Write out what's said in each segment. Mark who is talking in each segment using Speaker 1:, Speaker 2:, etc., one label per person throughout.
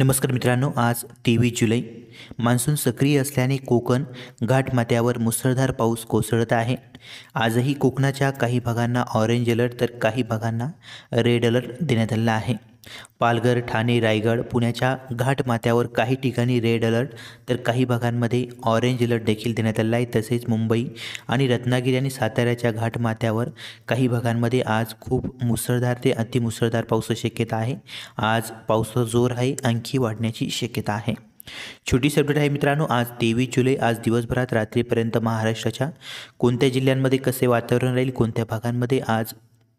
Speaker 1: नमस्कार मित्रांनो आज तेवीस जुलै मान्सून सक्रिय असल्याने कोकण घाटमाथ्यावर मुसळधार पाऊस कोसळत आहे आजही कोकणाच्या काही भागांना ऑरेंज अलर्ट तर काही भागांना रेड अलर्ट देण्यात आलेला आहे पालघर ठाणे रायगड पुण्याच्या घाटमाथ्यावर काही ठिकाणी रेड अलर्ट तर काही भागांमध्ये ऑरेंज अलर्ट देखील देण्यात आला आहे तसेच मुंबई आणि रत्नागिरी आणि साताऱ्याच्या घाटमाथ्यावर काही भागांमध्ये आज खूप मुसळधार ते अतिमुसळधार पाऊस शक्यता आहे आज पावसाचा जोर आहे आणखी वाढण्याची शक्यता आहे छोटी अपडेट आहे मित्रांनो आज तेवीस जुलै आज दिवसभरात रात्रीपर्यंत महाराष्ट्राच्या कोणत्या जिल्ह्यांमध्ये कसे वातावरण राहील कोणत्या भागांमध्ये आज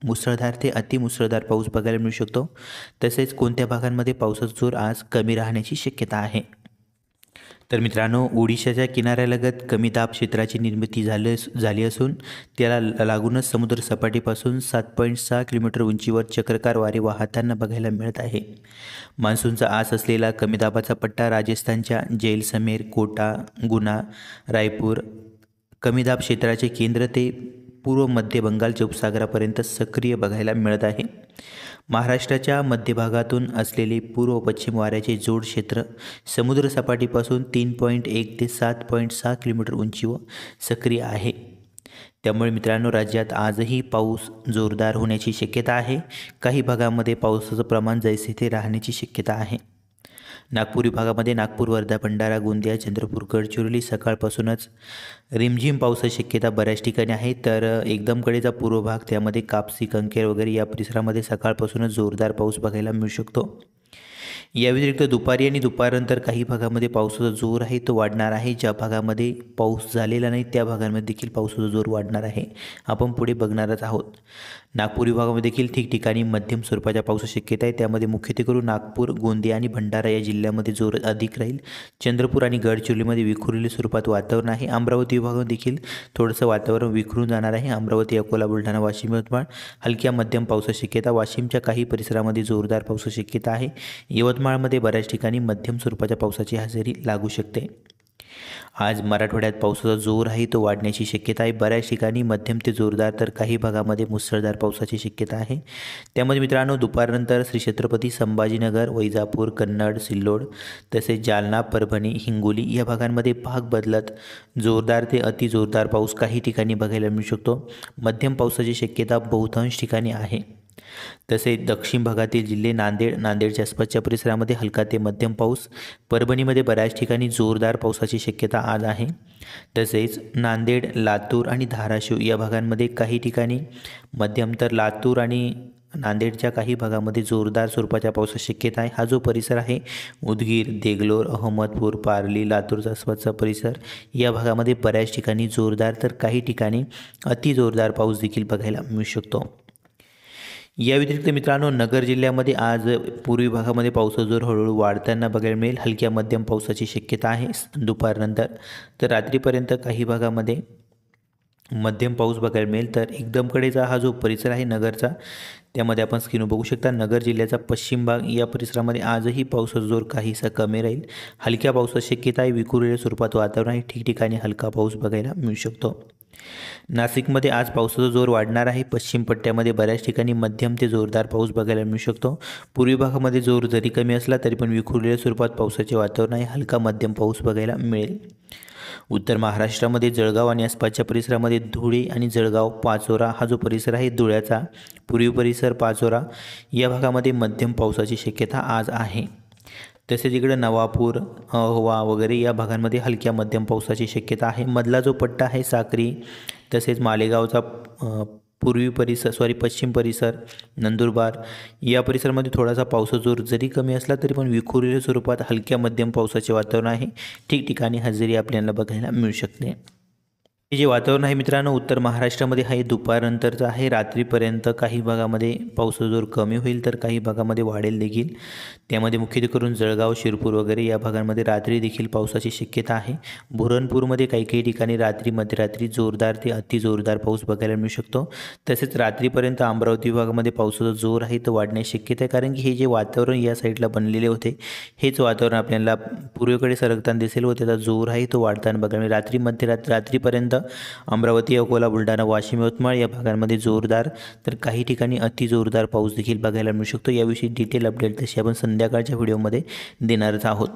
Speaker 1: मुसळधार ते अतिमुसळधार पाऊस बघायला मिळू शकतो तसेच कोणत्या भागांमध्ये पावसाचा जोर आज कमी राहण्याची शक्यता आहे तर मित्रांनो ओडिशाच्या किनाऱ्यालगत कमी दाब क्षेत्राची निर्मिती झाली झाली असून त्याला लागूनच सपाटीपासून सात पॉईंट सहा किलोमीटर उंचीवर चक्रकार वारे वाहताना बघायला मिळत आहे मान्सूनचा आस असलेला कमी दाबाचा पट्टा राजस्थानच्या जैलसमेर कोटा गुना रायपूर कमी दाब क्षेत्राचे केंद्र ते पूर्व मध्य बंगालच्या उपसागरापर्यंत सक्रिय बघायला मिळत आहे महाराष्ट्राच्या मध्यभागातून असलेले पूर्व पश्चिम वाऱ्याचे जोड क्षेत्र समुद्रसपाटीपासून तीन पॉईंट एक ते सात पॉईंट सहा किलोमीटर उंचीवर सक्रिय आहे त्यामुळे मित्रांनो राज्यात आजही पाऊस जोरदार होण्याची शक्यता आहे काही भागामध्ये पावसाचं प्रमाण जैसे ते राहण्याची शक्यता आहे नागपूर विभागामध्ये नागपूर वर्धा भंडारा गोंदिया चंद्रपूर गडचिरोली सकाळपासूनच रिमझिम पावसाची शक्यता बऱ्याच ठिकाणी आहे तर एकदमकडेचा पूर्व भाग त्यामध्ये कापसी कंकेर वगैरे या परिसरामध्ये सकाळपासूनच जोरदार पाऊस बघायला मिळू शकतो या व्यतिरिक्त दुपारी आणि दुपारनंतर काही भागामध्ये पावसाचा जोर आहे तो वाढणार आहे ज्या भागामध्ये पाऊस झालेला नाही त्या भागांमध्ये देखील पावसाचा जोर वाढणार आहे आपण पुढे बघणारच आहोत नागपूर विभागामध्ये देखील ठिकठिकाणी मध्यम स्वरूपाच्या पावसाची शक्यता आहे त्यामध्ये करून नागपूर गोंदिया आणि भंडारा या जिल्ह्यामध्ये जोर अधिक राहील चंद्रपूर आणि गडचिरोलीमध्ये विखुरलेल्या स्वरूपात वातावरण आहे अमरावती विभागामध्ये देखील थोडंसं वातावरण विखरून जाणार आहे अमरावती अकोला बुलढाणा वाशिम यवतमाळ हलक्या मध्यम पावसाची शक्यता वाशिमच्या काही परिसरामध्ये जोरदार पावसाची शक्यता आहे यवतमाळ यवतमाळमध्ये बऱ्याच ठिकाणी मध्यम स्वरूपाच्या पावसाची हजेरी लागू शकते आज मराठवाड्यात पावसाचा जोर आहे तो वाढण्याची शक्यता आहे बऱ्याच ठिकाणी मध्यम ते जोरदार तर काही भागामध्ये मुसळधार पावसाची शक्यता आहे त्यामध्ये मित्रांनो दुपारनंतर श्री छत्रपती संभाजीनगर वैजापूर कन्नड सिल्लोड तसेच जालना परभणी हिंगोली या भागांमध्ये भाग बदलत जोरदार ते अतिजोरदार पाऊस काही ठिकाणी बघायला मिळू शकतो मध्यम पावसाची शक्यता बहुतांश ठिकाणी आहे तसे दक्षिण भागातील जिल्हे नांदेड नांदेडच्या आसपासच्या परिसरामध्ये हलका ते मध्यम पाऊस परभणीमध्ये बऱ्याच ठिकाणी जोरदार पावसाची शक्यता आज आहे तसेच नांदेड लातूर आणि धाराशिव या भागांमध्ये काही ठिकाणी मध्यम तर लातूर आणि नांदेडच्या काही भागामध्ये जोरदार स्वरूपाच्या पावसाची शक्यता आहे हा जो परिसर आहे उदगीर देगलोर अहमदपूर पारली लातूरचा आसपासचा परिसर या भागामध्ये बऱ्याच ठिकाणी जोरदार तर काही ठिकाणी अतिजोरदार पाऊस देखील बघायला मिळू शकतो या व्यतिरिक्त मित्रांनो नगर जिल्ह्यामध्ये आज पूर्वी भागामध्ये पावसाचा जोर हळूहळू वाढताना बघायला मिळेल हलक्या मध्यम पावसाची शक्यता आहे दुपारनंतर तर रात्रीपर्यंत काही भागामध्ये मध्यम पाऊस बघायला मिळेल तर एकदमकडेचा हा जो परिसर आहे नगरचा त्यामध्ये आपण स्क्रीन बघू शकता नगर जिल्ह्याचा पश्चिम भाग या परिसरामध्ये आजही पावसाचा जोर काहीसा कमी राहील हलक्या पावसाची शक्यता आहे विखुरलेल्या स्वरूपात वातावरण आहे ठिकठिकाणी हलका पाऊस बघायला मिळू शकतो नाशिकमध्ये आज पावसाचा जोर वाढणार आहे पश्चिम पट्ट्यामध्ये बऱ्याच ठिकाणी मध्यम ते जोरदार पाऊस बघायला मिळू शकतो पूर्वी भागामध्ये जोर जरी कमी असला तरी पण विखुरलेल्या स्वरूपात पावसाचे वातावरण आहे हलका मध्यम पाऊस बघायला मिळेल उत्तर महाराष्ट्रामध्ये जळगाव आणि आसपासच्या परिसरामध्ये धुळे आणि जळगाव पाचोरा हा जो परिसर आहे धुळ्याचा पूर्वी परिसर पाचोरा या भागामध्ये मध्यम पावसाची शक्यता आज आहे तसेच इकडे नवापूर अहोवा वगैरे या भागांमध्ये हलक्या मध्यम पावसाची शक्यता आहे मधला जो पट्टा आहे साक्री तसेच मालेगावचा पूर्वी परिसर सॉरी पश्चिम परिसर नंदुरबार या परिसरामध्ये थोडासा पावसा जोर जरी कमी असला तरी पण विखुरलेल्या स्वरूपात हलक्या मध्यम पावसाचे वातावरण आहे ठिकठिकाणी हजेरी आपल्याला बघायला मिळू शकते हे जे वातावरण आहे मित्रांनो उत्तर महाराष्ट्रामध्ये आहे दुपारनंतरचं आहे रात्रीपर्यंत काही भागामध्ये पावसाचा जोर कमी होईल तर काही भागामध्ये वाढेल देखील त्यामध्ये मुख्यतः करून जळगाव शिरपूर वगैरे या भागांमध्ये रात्री देखील पावसाची शक्यता आहे बुरणपूरमध्ये काही काही ठिकाणी रात्री मध्यरात्री जोरदार ते अतिजोरदार पाऊस बघायला मिळू शकतो तसेच रात्रीपर्यंत अमरावती विभागामध्ये पावसाचा जोर आहे तो वाढण्याची शक्यता आहे कारण की हे जे वातावरण या साईडला बनलेले होते हेच वातावरण आपल्याला पूर्वेकडे सरकताना दिसेल व त्याचा जोर आहे तो वाढताना बघायला मिळेल रात्री मध्यरात्र रात्रीपर्यंत अमरावती अकोला बुलढाणा वाशिम यवतमाळ या भागांमध्ये जोरदार तर काही ठिकाणी अतिजोरदार पाऊस देखील बघायला मिळू शकतो याविषयी डिटेल अपडेट तशी आपण संध्याकाळच्या व्हिडिओमध्ये देणारच आहोत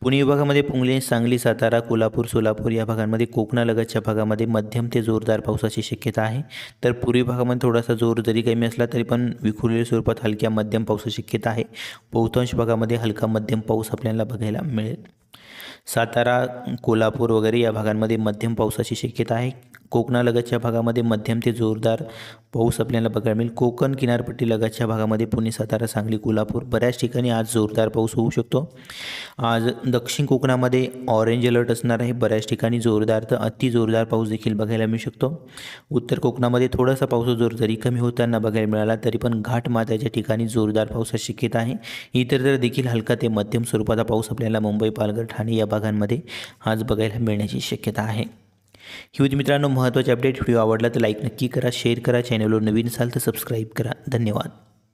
Speaker 1: पुणे विभागामध्ये पुंगले सांगली सातारा कोल्हापूर सोलापूर या भागांमध्ये कोकणालगतच्या भागामध्ये मध्यम ते जोरदार पावसाची शक्यता आहे तर पूर्वी भागामध्ये थोडासा जोर जरी कमी असला तरी पण विखुरलेल्या स्वरूपात हलक्या मध्यम पावसाची शक्यता आहे बहुतांश भागामध्ये हलका मध्यम पाऊस आपल्याला बघायला मिळेल सातारा कोल्हापूर वगैरे या भागांमध्ये मध्यम पावसाची शक्यता आहे कोकणालगतच्या भागामध्ये मध्यम ते जोरदार पाऊस आपल्याला बघायला मिळेल कोकण किनारपट्टी लगतच्या भागामध्ये पुणे सातारा सांगली कोल्हापूर बऱ्याच ठिकाणी आज जोरदार पाऊस होऊ शकतो आज दक्षिण कोकणामध्ये ऑरेंज अलर्ट असणार आहे बऱ्याच ठिकाणी जोरदार तर अति जोरदार पाऊस देखील बघायला मिळू शकतो उत्तर कोकणामध्ये थोडासा पाऊस जोर जरी कमी होताना बघायला मिळाला तरी पण घाटमात्याच्या ठिकाणी जोरदार पावसाची शक्यता आहे इतर देखील हलका ते मध्यम स्वरूपाचा पाऊस आपल्याला मुंबई पालघर पालघर ठाणे या भागांमध्ये आज बघायला मिळण्याची शक्यता आहे ह्यूज मित्रांनो महत्त्वाचे अपडेट व्हिडिओ आवडला तर लाईक नक्की करा शेअर करा चॅनलवर नवीन असाल तर सबस्क्राईब करा धन्यवाद